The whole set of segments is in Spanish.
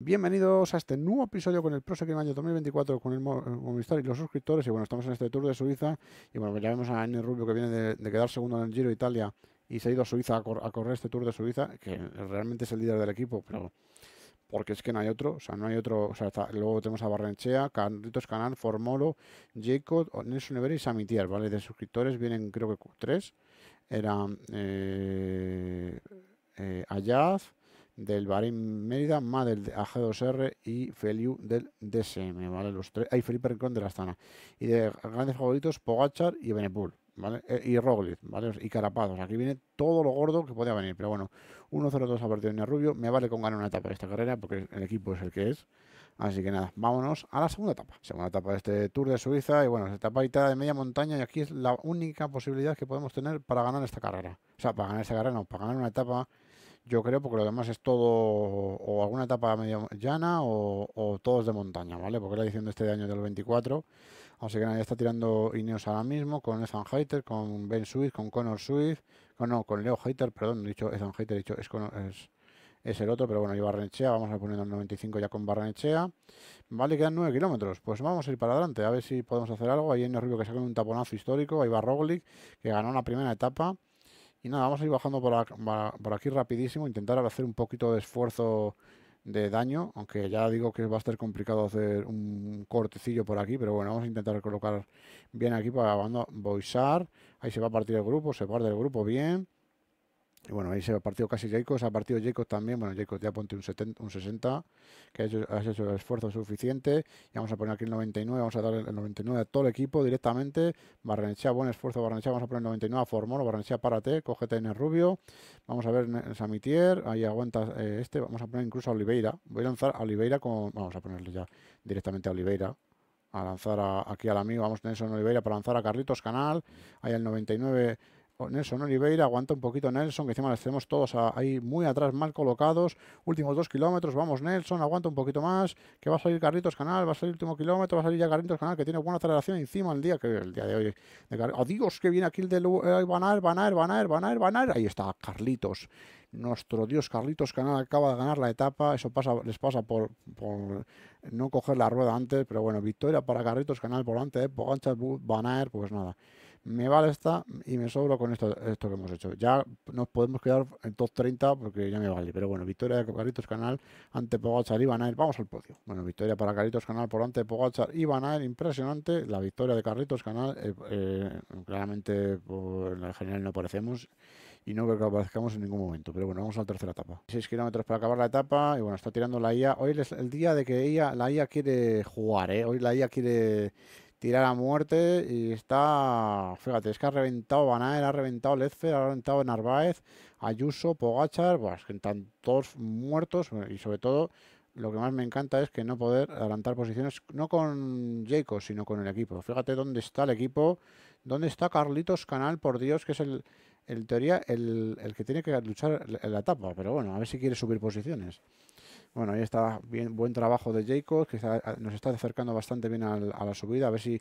Bienvenidos a este nuevo episodio con el próximo año 2024 con el eh, Movistar y los suscriptores. Y bueno, estamos en este Tour de Suiza. Y bueno, ya vemos a Anne Rubio que viene de, quedar segundo en el Giro Italia y se ha ido a Suiza a, correr este Tour de Suiza, que realmente es el líder del equipo, pero porque es que no hay otro, o sea, no hay otro. O sea, luego tenemos a Barrenchea, Carlitos Canal, Formolo, Jacob, Nelson Nevera y Samitier, ¿vale? De suscriptores vienen creo que tres. Eran eh, eh, Ayaz, del Bahrein Mérida, Ma del AG2R y Feliu del DSM, ¿vale? Los tres, hay Felipe Rincón de la Astana. Y de grandes favoritos, Pogachar y Benepul, ¿vale? Eh, y Roglic, ¿vale? Y Carapaz, aquí viene todo lo gordo que podía venir, pero bueno, 1-0-2 a partir de Rubio, me vale con ganar una etapa de esta carrera porque el equipo es el que es. Así que nada, vámonos a la segunda etapa. Segunda etapa de este Tour de Suiza. Y bueno, es etapa de media montaña. Y aquí es la única posibilidad que podemos tener para ganar esta carrera. O sea, para ganar esta carrera, no, para ganar una etapa yo creo, porque lo demás es todo o alguna etapa media llana o, o todos de montaña, ¿vale? Porque la edición de este año del 24. Así que nadie está tirando Ineos ahora mismo con Ethan Heiter, con Ben Swift, con Connor Swift, con, no, con Leo Heiter, perdón, he dicho Ethan Heiter, he dicho es, es, el otro, pero bueno, y Barnechea, vamos a poner el 95 ya con Barnechea. Vale, quedan 9 kilómetros, pues vamos a ir para adelante, a ver si podemos hacer algo. Ahí en el río que saca un taponazo histórico, ahí va Roglic, que ganó la primera etapa nada, vamos a ir bajando por, aquí rapidísimo, intentar hacer un poquito de esfuerzo de daño, aunque ya digo que va a ser complicado hacer un cortecillo por aquí, pero bueno, vamos a intentar colocar bien aquí para boisar. Ahí se va a partir el grupo, se parte el grupo bien. Y bueno, ahí se ha partido casi Jacobs, ha partido Jacobs también. Bueno, Jacobs ya ponte un, 70, un 60, que has hecho, el esfuerzo suficiente. Y vamos a poner aquí el 99, vamos a dar el 99 a todo el equipo directamente. Barrenechea, buen esfuerzo, Barrenechea, vamos a poner el 99 a Formolo, Barrenechea, párate, cógete en el Rubio. Vamos a ver en Samitier, ahí aguanta eh, este, vamos a poner incluso a Oliveira. Voy a lanzar a Oliveira con, vamos a ponerle ya directamente a Oliveira, a lanzar aquí al amigo, vamos a tener eso en Oliveira para lanzar a Carlitos Canal, ahí el 99 Nelson Oliveira, aguanta un poquito Nelson, que encima les tenemos todos ahí muy atrás, mal colocados. Últimos dos kilómetros, vamos Nelson, aguanta un poquito más, que va a salir Carlitos Canal, va a salir último kilómetro, va a salir ya Carlitos Canal, que tiene buena aceleración encima el día, que el día de hoy. Oh, Dios, que viene aquí el de eh, Banar, Van Banar, a ir! Ahí está, Carlitos. Nuestro Dios Carlitos Canal acaba de ganar la etapa. Eso pasa, les pasa por, no coger la rueda antes. Pero bueno, victoria para Carlitos Canal por delante de Poganchas, Banaer. Pues nada, me vale esta y me sobro con esto, esto que hemos hecho. Ya nos podemos quedar en top 30 porque ya me vale. Pero bueno, victoria de Carlitos Canal ante Pogachar y Banaer. Vamos al podio. Bueno, victoria para Carlitos Canal por de Pogachar y Banaer. Impresionante. La victoria de Carlitos Canal. Eh, eh, claramente en el general no parecemos y no creo que aparezcamos en ningún momento. Pero bueno, vamos a la tercera etapa. 6 kilómetros para acabar la etapa y bueno, está tirando la IA. Hoy es el día de que la IA quiere jugar, ¿eh? Hoy la IA quiere tirar a muerte y está... Fíjate, es que ha reventado Banaer, ha reventado Lezfer, ha reventado Narváez, Ayuso, Pogachar, pues, están todos muertos y sobre todo lo que más me encanta es que no poder adelantar posiciones, no con Jacob, sino con el equipo. Fíjate dónde está el equipo, dónde está Carlitos Canal, por Dios, que es el en teoría, el, que tiene que luchar en la etapa. Pero bueno, a ver si quiere subir posiciones. Bueno, ahí está bien, buen trabajo de Jacob, que nos está acercando bastante bien a la subida. A ver si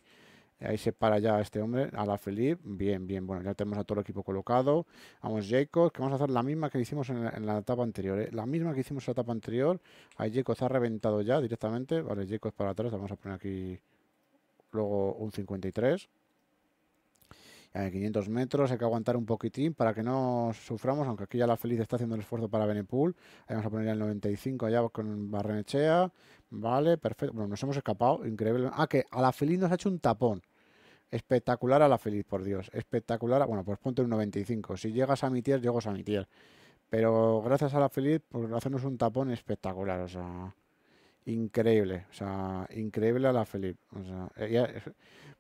Ahí se para ya este hombre, a la Felipe. Bien, bien. Bueno, ya tenemos a todo el equipo colocado. Vamos, Jacob, que vamos a hacer la misma que hicimos en la, etapa anterior. ¿eh? La misma que hicimos en la etapa anterior. Ahí Jacob se ha reventado ya directamente. Vale, Jacob para atrás. Vamos a poner aquí luego un 53. 500 metros, hay que aguantar un poquitín para que no suframos, aunque aquí ya la Feliz está haciendo el esfuerzo para Benepool. Ahí vamos a poner el 95 allá con Barrenechea. Vale, perfecto. Bueno, nos hemos escapado, increíble. Ah, que a la Feliz nos ha hecho un tapón. Espectacular a la Feliz, por Dios. Espectacular. Bueno, pues ponte un 95. Si llegas a mi tier, llego a mi tier. Pero gracias a la Feliz por hacernos un tapón espectacular. O sea, increíble, o sea, increíble a la Felipe.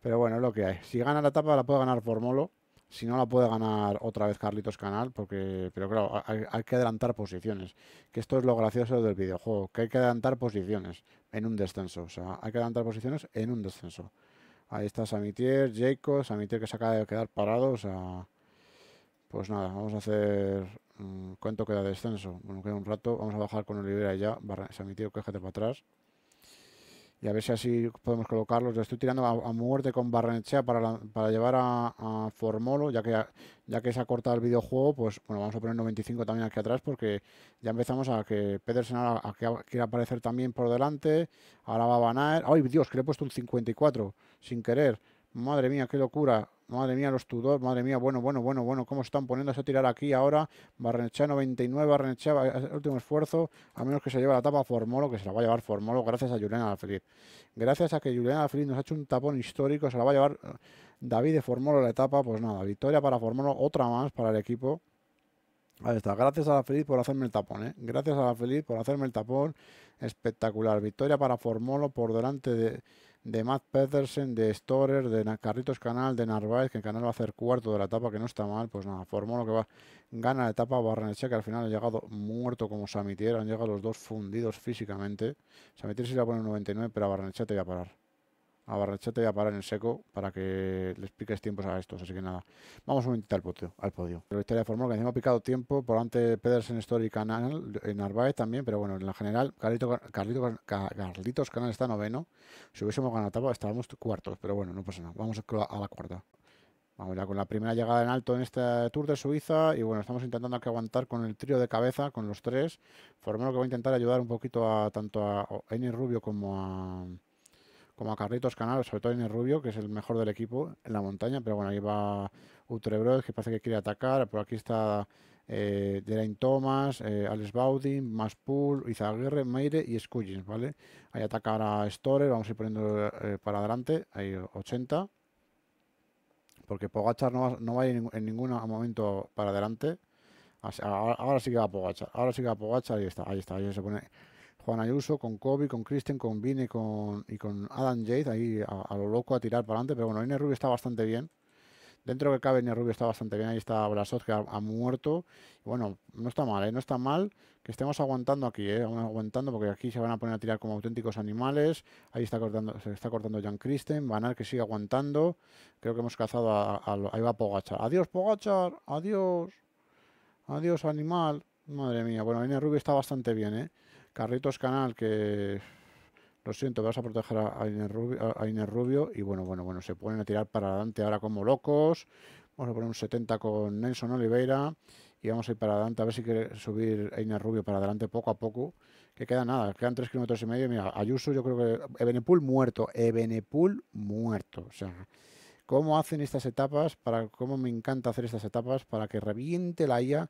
pero bueno, lo que hay. Si gana la etapa la puede ganar por Molo, si no la puede ganar otra vez Carlitos Canal, porque, pero claro, hay, hay, que adelantar posiciones, que esto es lo gracioso del videojuego, que hay que adelantar posiciones en un descenso, o sea, hay que adelantar posiciones en un descenso. Ahí está Samitier, Jacob, Samitier que se acaba de quedar parado, o sea, pues nada, vamos a hacer Mm, ¿Cuánto queda de descenso? Bueno, queda un rato. Vamos a bajar con Olivera ya. se ha metido quejete para atrás. Y a ver si así podemos colocarlos. Lo estoy tirando a, muerte con barranchea para, para llevar a, Formolo, ya que, ya que se ha cortado el videojuego, pues bueno, vamos a poner 95 también aquí atrás, porque ya empezamos a que Pedersen ahora a que quiere aparecer también por delante. Ahora va a banar ¡Ay, Dios! Que le he puesto un 54 sin querer. Madre mía, qué locura. Madre mía, los Tudor, madre mía, bueno, bueno, bueno, bueno, cómo están poniendo a tirar aquí ahora. Barrenechea 99, Barrenechea, último esfuerzo, a menos que se lleve la tapa Formolo, que se la va a llevar Formolo, gracias a Juliana Alfred. Gracias a que Juliana Alfred nos ha hecho un tapón histórico, se la va a llevar eh, David de Formolo la etapa, pues nada, victoria para Formolo, otra más para el equipo. Ahí está, gracias a la por hacerme el tapón, ¿eh? Gracias a la por hacerme el tapón. Espectacular. Victoria para Formolo por delante de, de Matt Pedersen, de Storer, de Carritos Canal, de Narváez, que el Canal va a hacer cuarto de la etapa, que no está mal, pues nada, formó lo que va, gana la etapa Barrenechea, que al final ha llegado muerto como Samitier, han llegado los dos fundidos físicamente. Samitier sí la pone un 99, pero a te iba a parar a Barrachete y a parar en el seco para que le expliques tiempos a estos. Así que nada, vamos a intentar al podio. Al podio. La victoria de que encima ha picado tiempo por antes Pedersen, Story y Canal, en Narváez también, pero bueno, en la general, Carlito, Carlito, Carlitos Canal está noveno. Si hubiésemos ganado estábamos cuartos, pero bueno, no pasa nada. Vamos a la cuarta. Vamos ya con la primera llegada en alto en este Tour de Suiza y bueno, estamos intentando que aguantar con el trío de cabeza, con los tres. Formelo que va a intentar ayudar un poquito a tanto a Eni Rubio como a como a Carlitos Canal, sobre todo en el Rubio, que es el mejor del equipo en la montaña, pero bueno, ahí va utrebrod que parece que quiere atacar, por aquí está eh, Thomas, eh, Alex Baudin, Maspul, Izaguerre Meire y Scullins, ¿vale? Ahí ataca a Storer, vamos a ir poniendo eh, para adelante, ahí 80, porque Pogachar no va, no va a ir en ningún momento para adelante, ahora, sí que va Pogachar, ahora sí que va Pogachar, ahí está, ahí está, ahí se pone Juan Ayuso, con Kobe, con Christian, con Vini y con Adam Jade, ahí a, lo loco a tirar para adelante. Pero bueno, Nrubi Rubio está bastante bien. Dentro que cabe, Ine Rubio está bastante bien. Ahí está Blasoz que ha, muerto. bueno, no está mal, ¿eh? no está mal que estemos aguantando aquí, ¿eh? aguantando porque aquí se van a poner a tirar como auténticos animales. Ahí está cortando, se está cortando Jan Christen. Banal que sigue aguantando. Creo que hemos cazado a, ahí va Pogachar. Adiós, Pogachar. Adiós. Adiós, animal. Madre mía. Bueno, viene Rubio está bastante bien, ¿eh? Carritos Canal, que lo siento, vas a proteger a, Rubio, Y bueno, bueno, bueno, se ponen a tirar para adelante ahora como locos. Vamos a poner un 70 con Nelson Oliveira. Y vamos a ir para adelante a ver si quiere subir Inés Rubio para adelante poco a poco. Que queda nada, quedan 3 kilómetros y medio. Mira, Ayuso yo creo que... Ebenepool muerto, Ebenepool muerto. O sea, cómo hacen estas etapas, para cómo me encanta hacer estas etapas, para que reviente la IA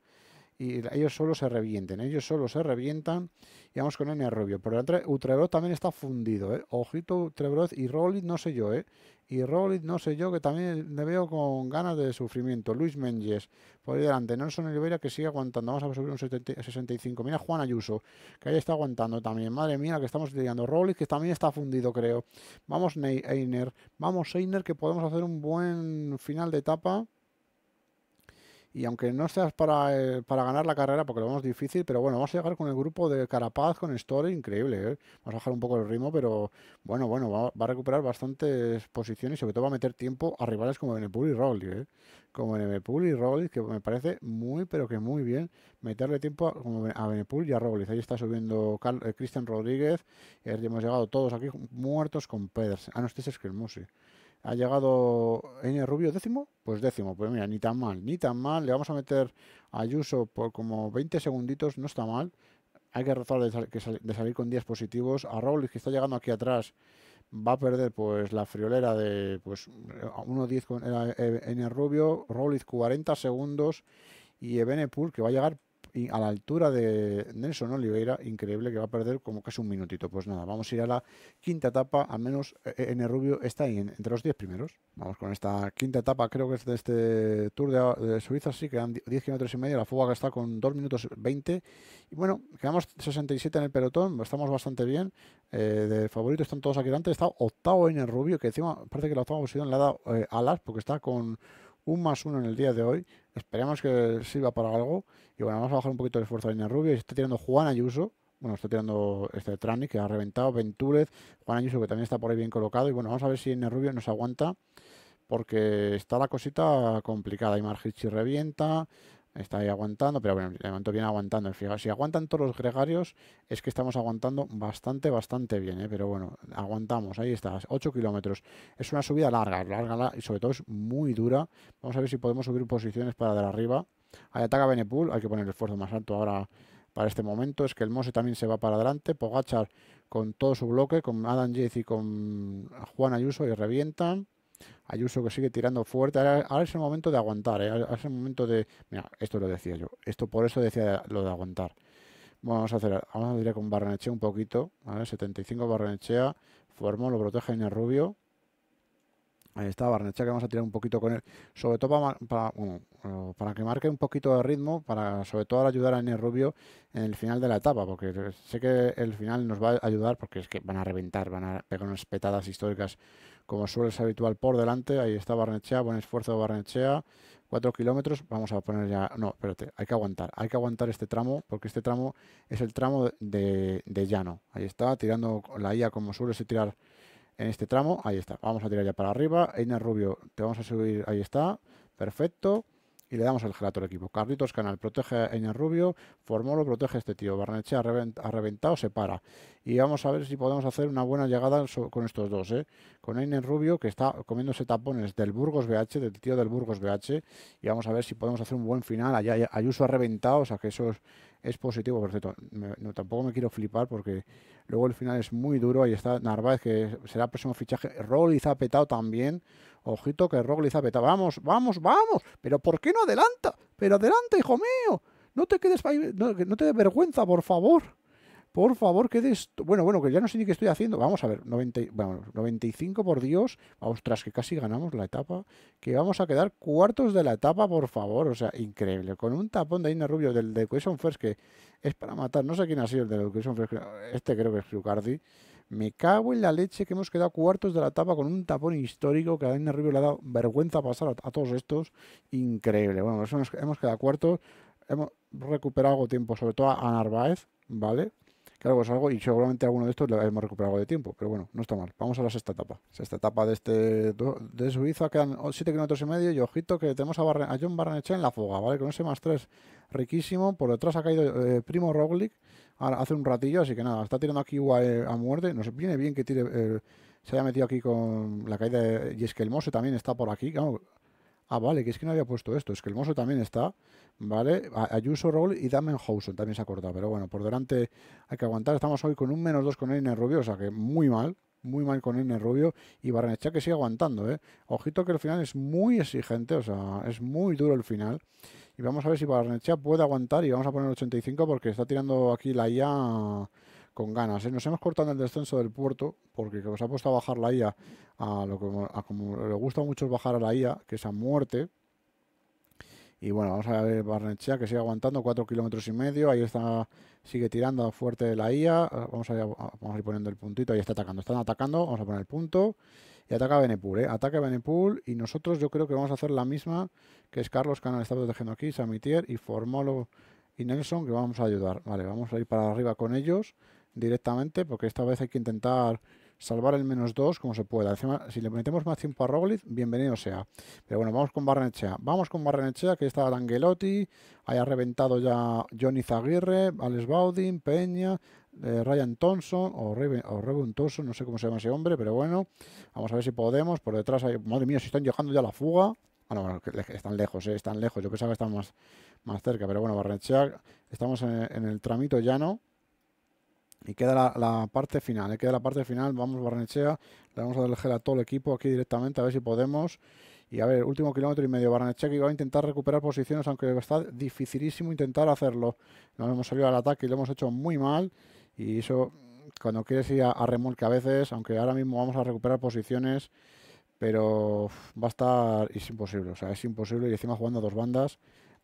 y ellos solo se revienten, ellos solo se revientan y vamos con N Rubio, pero Utrebroth también está fundido, ¿eh? ojito Utrebroth y Rollins no sé yo, ¿eh? y Rollins no sé yo que también le veo con ganas de sufrimiento, Luis Menges por ahí delante, Nelson Oliveira que sigue aguantando, vamos a subir un 70, 65, mira Juan Ayuso que ahí está aguantando también, madre mía que estamos llegando Rollins que también está fundido creo, vamos Einer, vamos Einer que podemos hacer un buen final de etapa y aunque no seas para, eh, para ganar la carrera, porque lo vemos difícil, pero bueno, vamos a llegar con el grupo de Carapaz, con Story, increíble. ¿eh? Vamos a bajar un poco el ritmo, pero bueno, bueno, va, a recuperar bastantes posiciones y sobre todo va a meter tiempo a rivales como Benepul y Rowley. ¿eh? Como Benepul y Rowley, que me parece muy, pero que muy bien meterle tiempo a, como Benepul y a Rowley. Ahí está subiendo eh, Cristian Rodríguez. hemos llegado todos aquí muertos con Peders. Ah, no, este es ha llegado N Rubio décimo, pues décimo, pues mira, ni tan mal, ni tan mal. Le vamos a meter a Yuso por como 20 segunditos, no está mal. Hay que rezar de, salir con 10 positivos. A Rowlitz que está llegando aquí atrás, va a perder pues la friolera de pues 1.10 con N eh, eh, Rubio. Rowlitz 40 segundos y pool que va a llegar y a la altura de Nelson Oliveira, increíble que va a perder como casi un minutito. Pues nada, vamos a ir a la quinta etapa, al menos el eh, eh, Rubio está ahí, entre los 10 primeros. Vamos con esta quinta etapa, creo que es de este Tour de, Suiza, sí, quedan 10 kilómetros y medio, la fuga que está con 2 minutos 20. Y bueno, quedamos 67 en el pelotón, estamos bastante bien. Eh, de favoritos están todos aquí delante, está octavo en el Rubio, que encima parece que la octava posición le ha dado alas porque está con un más uno en el día de hoy. Esperemos que sirva para algo. Y bueno, vamos a bajar un poquito el esfuerzo de Rubio y Está tirando Juan Ayuso. Bueno, está tirando este Trani que ha reventado. Ventúrez, Juan Ayuso que también está por ahí bien colocado. Y bueno, vamos a ver si el Rubio nos aguanta. Porque está la cosita complicada. y se revienta. Está ahí aguantando, pero bueno, de momento viene aguantando. Si aguantan todos los gregarios, es que estamos aguantando bastante, bastante bien, ¿eh? pero bueno, aguantamos. Ahí está, 8 kilómetros. Es una subida larga, larga y sobre todo es muy dura. Vamos a ver si podemos subir posiciones para dar arriba. Ahí ataca Benepool. hay que poner el esfuerzo más alto ahora para este momento. Es que el Mose también se va para adelante. Pogachar con todo su bloque, con Adam Jace y con Juan Ayuso y revientan hay uso que sigue tirando fuerte. Ahora, es el momento de aguantar. ¿eh? es el momento de. esto lo decía yo. Esto por eso decía lo de aguantar. vamos a hacer. Vamos a ir con Barrenechea un poquito. 75 Barrenechea. Formó, lo protege en el Rubio. Ahí está Barnechea, que vamos a tirar un poquito con él, sobre todo eh, para, que marque un poquito de ritmo, para sobre todo ayudar a nerubio Rubio en el final de la etapa, porque eh, sé que el final nos va a ayudar porque es que van a reventar, van a pegar unas petadas históricas como suele ser habitual por delante. Ahí está Barnechea, buen esfuerzo de Barnechea, Cuatro kilómetros, vamos a poner ya, no, espérate, hay que aguantar, hay que aguantar este tramo, porque este tramo es el tramo de, llano. Ahí está, tirando la IA como suele ser tirar en este tramo. Ahí está. Vamos a tirar ya para arriba. Eina Rubio, te vamos a subir. Ahí está. Perfecto y le damos el gelato al equipo. Carlitos Canal protege a Eña Rubio, Formolo protege a este tío, Barnechea ha reventado, se para. Y vamos a ver si podemos hacer una buena llegada con estos dos, ¿eh? con Eña Rubio que está comiéndose tapones del Burgos BH, del tío del Burgos BH, y vamos a ver si podemos hacer un buen final. Allá Ayuso ha reventado, o sea que eso es, positivo, por cierto, no, tampoco me quiero flipar porque luego el final es muy duro, ahí está Narváez que será el próximo fichaje, Roliz ha petado también, Ojito que Roglic Vamos, vamos, vamos. Pero ¿por qué no adelanta? Pero adelanta, hijo mío. No te quedes ahí, no te dé vergüenza, por favor. Por favor, quedes, Bueno, bueno, que ya no sé ni qué estoy haciendo. Vamos a ver, 90, 95 por Dios. Ostras, que casi ganamos la etapa. Que vamos a quedar cuartos de la etapa, por favor. O sea, increíble. Con un tapón de Ina Rubio del de Question First, que es para matar. No sé quién ha sido el de Question First. Este creo que es Flucardi. Me cago en la leche que hemos quedado cuartos de la etapa con un tapón histórico que a Daniel Rubio le ha dado vergüenza pasar a, todos estos. Increíble. Bueno, hemos quedado cuartos. Hemos recuperado algo de tiempo, sobre todo a Narváez, ¿vale? Claro, es algo, y seguramente alguno de estos le hemos recuperado algo de tiempo, pero bueno, no está mal. Vamos a la sexta etapa. Sexta etapa de este de Suiza, quedan 7 kilómetros y medio, y ojito que tenemos a, John Barnechea en la fuga, ¿vale? Con ese más 3 riquísimo. Por detrás ha caído eh, Primo Roglic, hace un ratillo, así que nada, está tirando aquí eh, a muerte. Nos viene bien que tire, eh, se haya metido aquí con la caída Y es que el Mose también está por aquí. Ah, vale, que es que no había puesto esto. Es que el Mose también está, ¿vale? Ayuso, Roll y Damenhausen también se ha cortado. Pero bueno, por delante hay que aguantar. Estamos hoy con un menos dos con el Rubio, o sea que muy mal muy mal con el Rubio y Barrenechea que sigue aguantando. ¿eh? Ojito que el final es muy exigente, o sea, es muy duro el final. Y vamos a ver si Barnechea puede aguantar y vamos a poner 85 porque está tirando aquí la IA con ganas. ¿eh? Nos hemos cortado el descenso del puerto porque nos ha puesto a bajar la IA a lo que como le gusta mucho bajar a la IA, que es a muerte. Y bueno, vamos a ver Barnechea que sigue aguantando 4 kilómetros y medio. Ahí está, sigue tirando fuerte la IA. Vamos a, ir, ir poniendo el puntito. Ahí está atacando. Están atacando. Vamos a poner el punto. Y ataca Benepul. ¿eh? Ataca Benepul. Y nosotros yo creo que vamos a hacer la misma que es Carlos Canal. Está protegiendo aquí. Samitier y Formolo y Nelson que vamos a ayudar. Vale, vamos a ir para arriba con ellos directamente porque esta vez hay que intentar salvar el menos 2 como se pueda. si le metemos más tiempo a Roglic, bienvenido sea. Pero bueno, vamos con Barrenechea. Vamos con Barrenechea, que está Langelotti, haya reventado ya Johnny Zaguirre, Alex Baudin, Peña, eh, Ryan Thompson o, Reuben no sé cómo se llama ese hombre, pero bueno, vamos a ver si podemos. Por detrás hay... Madre mía, si están llegando ya a la fuga. Ah, bueno, están lejos, eh, están lejos. Yo pensaba que estaban más, más cerca, pero bueno, Barrenechea, estamos en el tramito llano y queda la, parte final, eh, queda la parte final, vamos Barnechea, le vamos a elegir a todo el equipo aquí directamente, a ver si podemos. Y a ver, último kilómetro y medio, Barnechea que va a intentar recuperar posiciones, aunque está dificilísimo intentar hacerlo. Nos hemos salido al ataque y lo hemos hecho muy mal. Y eso, cuando quieres ir a, remolque a veces, aunque ahora mismo vamos a recuperar posiciones, pero va a estar, es imposible, o sea, es imposible. Y encima jugando a dos bandas,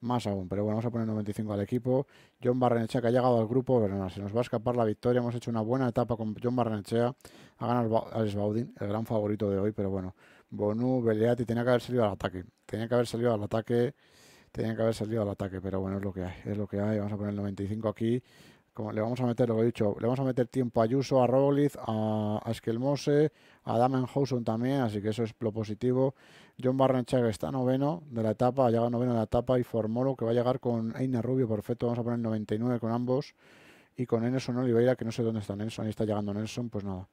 más aún. Pero bueno, vamos a poner 95 al equipo. John Barrenechea que ha llegado al grupo, pero no, se nos va a escapar la victoria. Hemos hecho una buena etapa con John Barrenechea. Ha ganado Alex Baudin, el gran favorito de hoy, pero bueno. Bonu, Beleati, tenía que haber salido al ataque. Tenía que haber salido al ataque. Tenía que haber salido al ataque, pero bueno, es lo que hay. Es lo que hay. Vamos a poner 95 aquí le vamos a meter lo he dicho, le vamos a meter tiempo a Ayuso, a Roglic, a, a Esquelmose, a Damenhausen también, así que eso es lo positivo. John Barranchaga está noveno de la etapa, ha llegado noveno de la etapa y Formolo que va a llegar con Eina Rubio, perfecto, vamos a poner 99 con ambos y con Nelson Oliveira, que no sé dónde está Nelson, ahí está llegando Nelson, pues nada.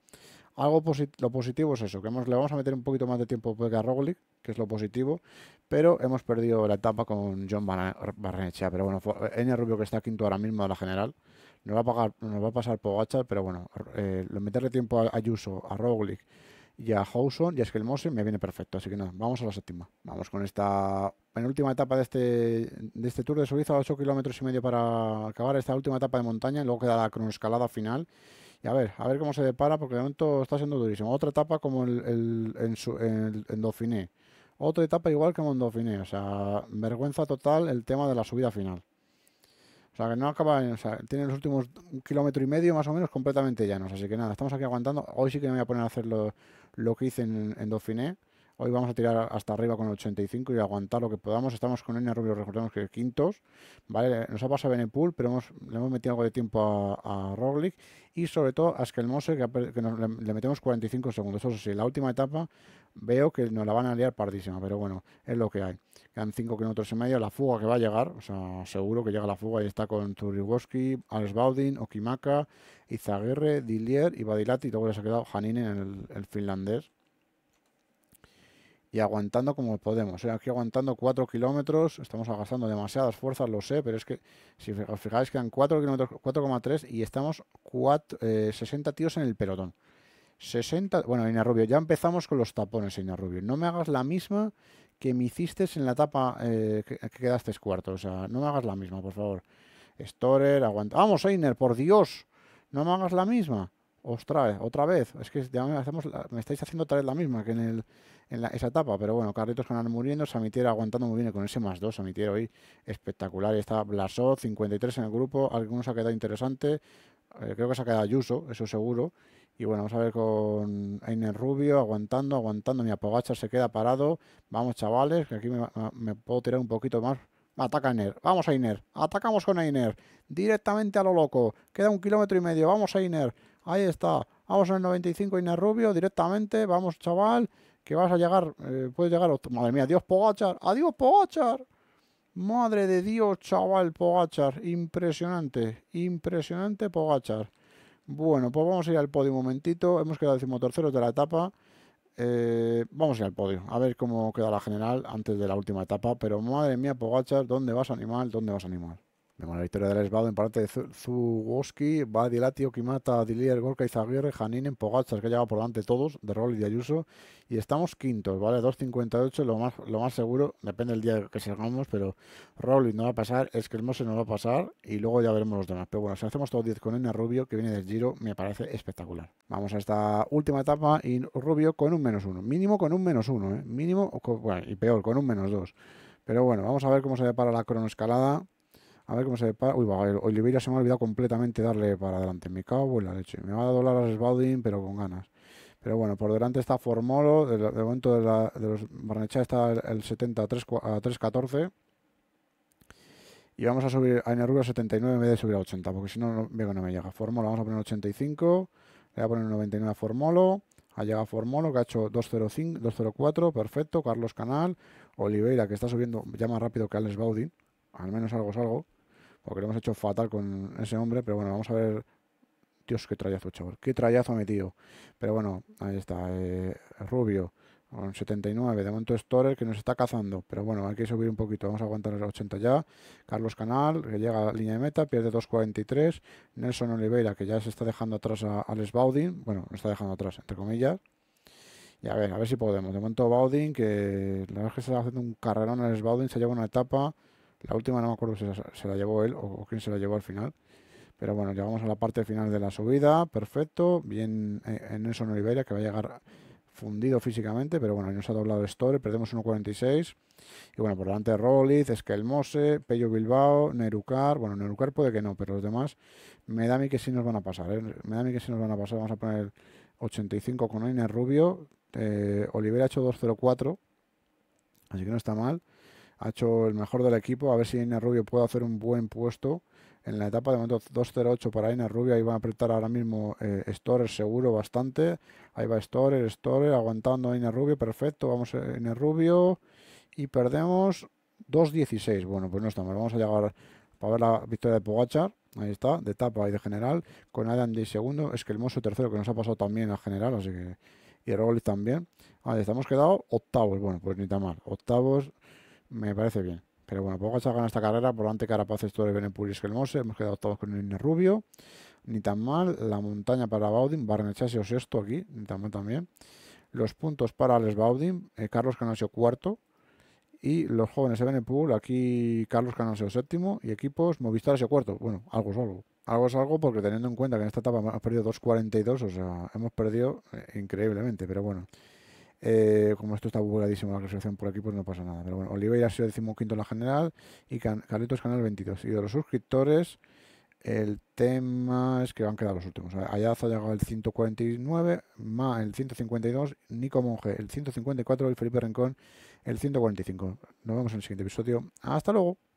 Algo lo positivo es eso, que hemos, le vamos a meter un poquito más de tiempo a Roglic, que es lo positivo, pero hemos perdido la etapa con John Barrenechea. Pero bueno, eh, Enya Rubio, que está quinto ahora mismo de la general, nos va a, pagar, nos va a pasar pero bueno, eh, meterle tiempo a Ayuso, a Roglic y a Houson y a Skelmose me viene perfecto. Así que nada, vamos a la séptima. Vamos con esta penúltima etapa de este, de este Tour de Suiza, 8 kilómetros y medio para acabar esta última etapa de montaña. Y luego queda la cronoescalada final y a ver, a ver cómo se depara, porque de momento está siendo durísimo. Otra etapa como el, en, Dauphiné. Otra etapa igual que en Dauphiné. O sea, vergüenza total el tema de la subida final. O sea, que no acaba, o sea, tiene los últimos un kilómetro y medio más o menos completamente llanos. Así que nada, estamos aquí aguantando. Hoy sí que me voy a poner a hacer lo, que hice en, en Dauphiné Hoy vamos a tirar hasta arriba con el 85 y aguantar lo que podamos. Estamos con N Rubio, recordemos que quintos. ¿vale? Nos ha pasado pool, pero hemos, le hemos metido algo de tiempo a, Roglic y sobre todo a Skelmose, que, que le, metemos 45 segundos. Eso sí, la última etapa veo que nos la van a liar pardísima, pero bueno, es lo que hay. Quedan 5 kilómetros y medio, la fuga que va a llegar, o sea, seguro que llega la fuga y está con Turiwoski, Alex Okimaka, Izaguerre, Dillier y Badilati, y luego les ha quedado Janine, en el finlandés, y aguantando como podemos. Eh. Aquí aguantando 4 kilómetros, estamos gastando demasiadas fuerzas, lo sé, pero es que si os fijáis quedan 4 kilómetros, 4,3 y estamos 60 eh, tíos en el pelotón. 60, bueno, Rubio ya empezamos con los tapones, Rubio No me hagas la misma que me hiciste en la etapa eh, que, quedaste cuarto. O sea, no me hagas la misma, por favor. Storer, aguanta. Vamos, Einer, por Dios, no me hagas la misma. Ostras, otra vez. Es que ya me, hacemos me estáis haciendo otra vez la misma que en, el, en esa etapa. Pero bueno, que van muriendo, Samitier aguantando muy bien con ese más 2. Samitier hoy espectacular. Y está Blasó, 53 en el grupo. Algunos ha quedado interesante. Eh, creo que se ha quedado Ayuso, eso seguro. Y bueno, vamos a ver con Einer Rubio aguantando, aguantando. Mi Apogacha se queda parado. Vamos, chavales, que aquí me, puedo tirar un poquito más Ataca Einer Vamos a Atacamos con Einer Directamente a lo loco. Queda un kilómetro y medio. Vamos a Ahí está. Vamos en el 95 Inés Rubio directamente. Vamos, chaval, que vas a llegar. Eh, puedes llegar. Madre mía, adiós Pogachar. Adiós Pogachar. Madre de Dios, chaval Pogachar. Impresionante. Impresionante Pogachar. Bueno, pues vamos a ir al podio un momentito. Hemos quedado decimoterceros de la etapa. Eh, vamos a ir al podio, a ver cómo queda la general antes de la última etapa. Pero madre mía, Pogachar, ¿dónde vas animal? ¿Dónde vas animal? la victoria del Esbado en parte de Zugoski, Badilati, Okimata, Kimata, Dilier, Gorka, Izaguirre, Janinen, Pogachas, que ha llegado por delante todos, de Rol y Ayuso. Y estamos quintos, ¿vale? 2.58, lo más, lo más seguro, depende del día que salgamos, pero Rowling no va a pasar, es que el no va a pasar y luego ya veremos los demás. Pero bueno, si hacemos todo 10 con N Rubio, que viene del Giro, me parece espectacular. Vamos a esta última etapa y Rubio con un menos uno, mínimo con un menos uno, ¿eh? Mínimo, y peor, con un menos dos. Pero bueno, vamos a ver cómo se depara la cronoescalada. A ver cómo se depara. Uy, va, Oliveira se me ha olvidado completamente darle para adelante. Me cago en la leche. Me va a doblar a Sbaudin, pero con ganas. Pero bueno, por delante está Formolo. De, momento de, los Barnechá está el, 70 a 3.14. Y vamos a subir a NRU 79 en vez de subir a 80, porque si no, no me llega. Formolo, vamos a poner 85. Le voy a poner 99 a Formolo. Ha llegado Formolo, que ha hecho 204, perfecto. Carlos Canal. Oliveira, que está subiendo ya más rápido que Alex Baudin. Al menos algo es algo porque lo hemos hecho fatal con ese hombre, pero bueno, vamos a ver. Dios, qué trayazo, chaval, qué trayazo metido. Pero bueno, ahí está, eh, Rubio con 79. De momento Storer, que nos está cazando, pero bueno, hay que subir un poquito. Vamos a aguantar los 80 ya. Carlos Canal, que llega a la línea de meta, pierde 2.43. Nelson Oliveira, que ya se está dejando atrás a Alex Baudin. Bueno, nos está dejando atrás, entre comillas. Y a ver, a ver si podemos. De momento Baudin, que la verdad es que se está haciendo un carrerón Alex Baudin, se lleva una etapa. La última no me acuerdo si se la llevó él o, quién se la llevó al final. Pero bueno, llegamos a la parte final de la subida, perfecto, bien eh, en eso en Oliveira, que va a llegar fundido físicamente, pero bueno, ahí nos ha doblado el Store, perdemos 1.46. Y bueno, por delante Roliz, Esquelmose, Pello Bilbao, Nerucar, bueno, Nerucar puede que no, pero los demás me da a mí que sí nos van a pasar, ¿eh? me da a mí que sí nos van a pasar, vamos a poner 85 con Aina Rubio, eh, ha hecho 2.04, así que no está mal ha hecho el mejor del equipo. A ver si Aina Rubio puede hacer un buen puesto en la etapa. De momento 2-0-8 para Aina Rubio. Ahí van a apretar ahora mismo eh, Storer seguro bastante. Ahí va Storer, Storer, aguantando Aina Rubio. Perfecto, vamos eh, Aina Rubio. Y perdemos 2-16. Bueno, pues no estamos. Vamos a llegar para ver la victoria de Pogachar. Ahí está, de etapa y de general. Con Adam de segundo. Es que el mozo tercero que nos ha pasado también a general. Así que. Y Roglic también. Ahí estamos quedado octavos. Bueno, pues ni tan mal. Octavos me parece bien. Pero bueno, poco se hecho esta carrera. Por delante Carapaz, el Benen y Esquelmose Hemos quedado todos con Inés Rubio. Ni tan mal. La montaña para Baudin. Barnechasio sexto aquí. Ni tan mal también. Los puntos para les Baudin. Eh, Carlos Canasio cuarto. Y los jóvenes de Benepul, aquí Carlos Canasio séptimo. Y equipos Movistar ese cuarto. Bueno, algo es algo. Algo es algo porque teniendo en cuenta que en esta etapa hemos perdido 2.42. O sea, hemos perdido eh, increíblemente. Pero bueno. Eh, como esto está bugadísimo la resolución por aquí, pues no pasa nada. Pero bueno, Oliveira ha sido decimoquinto en la general y Can es Canal 22. Y de los suscriptores, el tema es que van a quedar los últimos. Ayazo ha llegado el 149, Ma el 152, Nico Monge el 154 y Felipe Rencón el 145. Nos vemos en el siguiente episodio. Hasta luego.